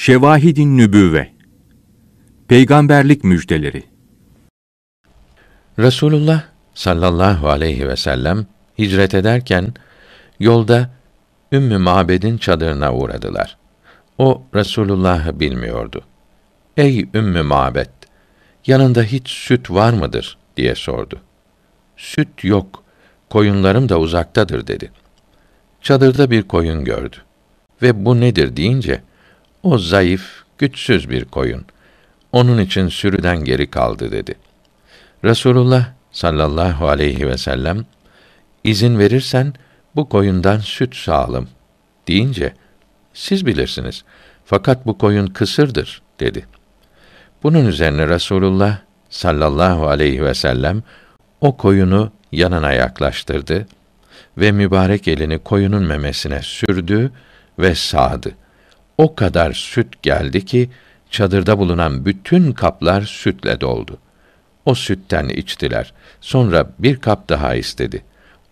Şevahidin Nübüve Peygamberlik Müjdeleri Resulullah sallallahu aleyhi ve sellem hicret ederken yolda Ümmü Mabed'in çadırına uğradılar. O Resulullah'ı bilmiyordu. Ey Ümmü Mabed, yanında hiç süt var mıdır diye sordu. Süt yok, koyunlarım da uzaktadır dedi. Çadırda bir koyun gördü ve bu nedir deyince o zayıf, güçsüz bir koyun. Onun için sürüden geri kaldı dedi. Resulullah sallallahu aleyhi ve sellem izin verirsen bu koyundan süt sağalım deyince siz bilirsiniz. Fakat bu koyun kısırdır dedi. Bunun üzerine Resulullah sallallahu aleyhi ve sellem o koyunu yanına yaklaştırdı ve mübarek elini koyunun memesine sürdü ve sağdı o kadar süt geldi ki çadırda bulunan bütün kaplar sütle doldu. O sütten içtiler. Sonra bir kap daha istedi.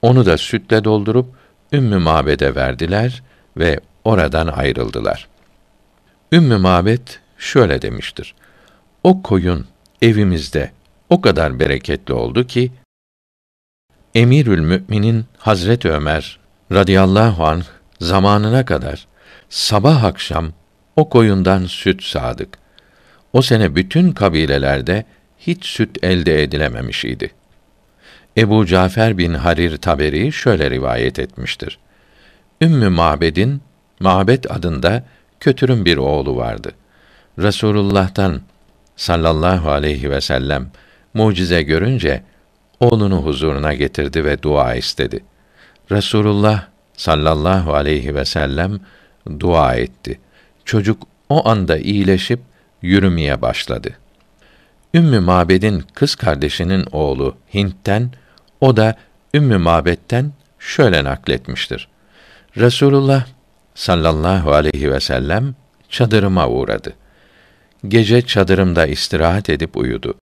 Onu da sütle doldurup Ümmü Mabed'e verdiler ve oradan ayrıldılar. Ümmü Mabed şöyle demiştir. O koyun evimizde o kadar bereketli oldu ki Emirül Mü'minin Hazret Ömer radıyallahu anh zamanına kadar sabah akşam o koyundan süt sağdık. O sene bütün kabilelerde hiç süt elde edilememiş idi. Ebu Cafer bin Harir Taberi şöyle rivayet etmiştir. Ümmü Mabed'in Mabed adında kötürün bir oğlu vardı. Resulullah'tan sallallahu aleyhi ve sellem mucize görünce oğlunu huzuruna getirdi ve dua istedi. Resulullah sallallahu aleyhi ve sellem dua etti. Çocuk o anda iyileşip yürümeye başladı. Ümmü Mabed'in kız kardeşinin oğlu Hint'ten, o da Ümmü Mabed'ten şöyle nakletmiştir. Resulullah sallallahu aleyhi ve sellem çadırıma uğradı. Gece çadırımda istirahat edip uyudu.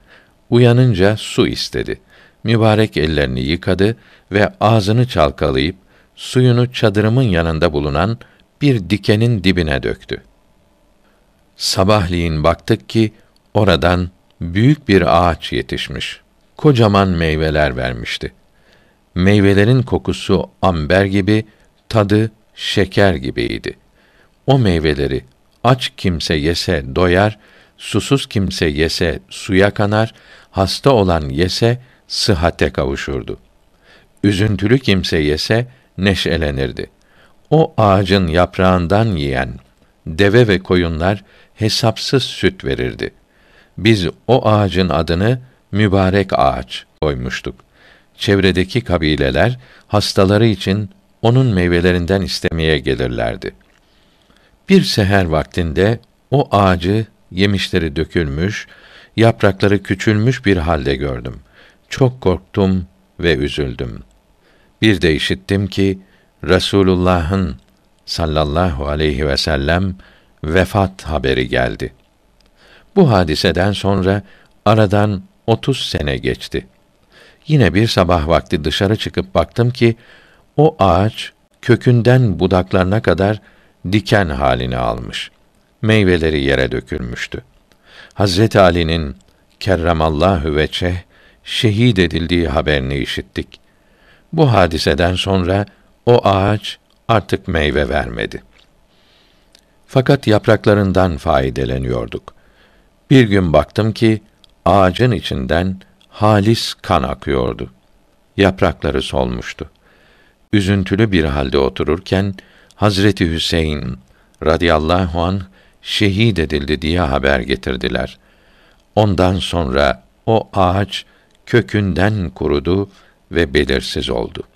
Uyanınca su istedi. Mübarek ellerini yıkadı ve ağzını çalkalayıp suyunu çadırımın yanında bulunan bir dikenin dibine döktü. Sabahleyin baktık ki oradan büyük bir ağaç yetişmiş. Kocaman meyveler vermişti. Meyvelerin kokusu amber gibi, tadı şeker gibiydi. O meyveleri aç kimse yese doyar, susuz kimse yese suya kanar, hasta olan yese sıhhate kavuşurdu. Üzüntülü kimse yese neşelenirdi. O ağacın yaprağından yiyen deve ve koyunlar hesapsız süt verirdi. Biz o ağacın adını mübarek ağaç koymuştuk. Çevredeki kabileler hastaları için onun meyvelerinden istemeye gelirlerdi. Bir seher vaktinde o ağacı yemişleri dökülmüş, yaprakları küçülmüş bir halde gördüm. Çok korktum ve üzüldüm. Bir de işittim ki Resulullah'ın sallallahu aleyhi ve sellem vefat haberi geldi. Bu hadiseden sonra aradan 30 sene geçti. Yine bir sabah vakti dışarı çıkıp baktım ki o ağaç kökünden budaklarına kadar diken halini almış. Meyveleri yere dökülmüştü. Hazret Ali'nin kerramallahu veçe şehit edildiği haberini işittik. Bu hadiseden sonra o ağaç artık meyve vermedi. Fakat yapraklarından faydeleniyorduk. Bir gün baktım ki ağacın içinden halis kan akıyordu. Yaprakları solmuştu. Üzüntülü bir halde otururken Hazreti Hüseyin radıyallahu an şehit edildi diye haber getirdiler. Ondan sonra o ağaç kökünden kurudu ve belirsiz oldu.''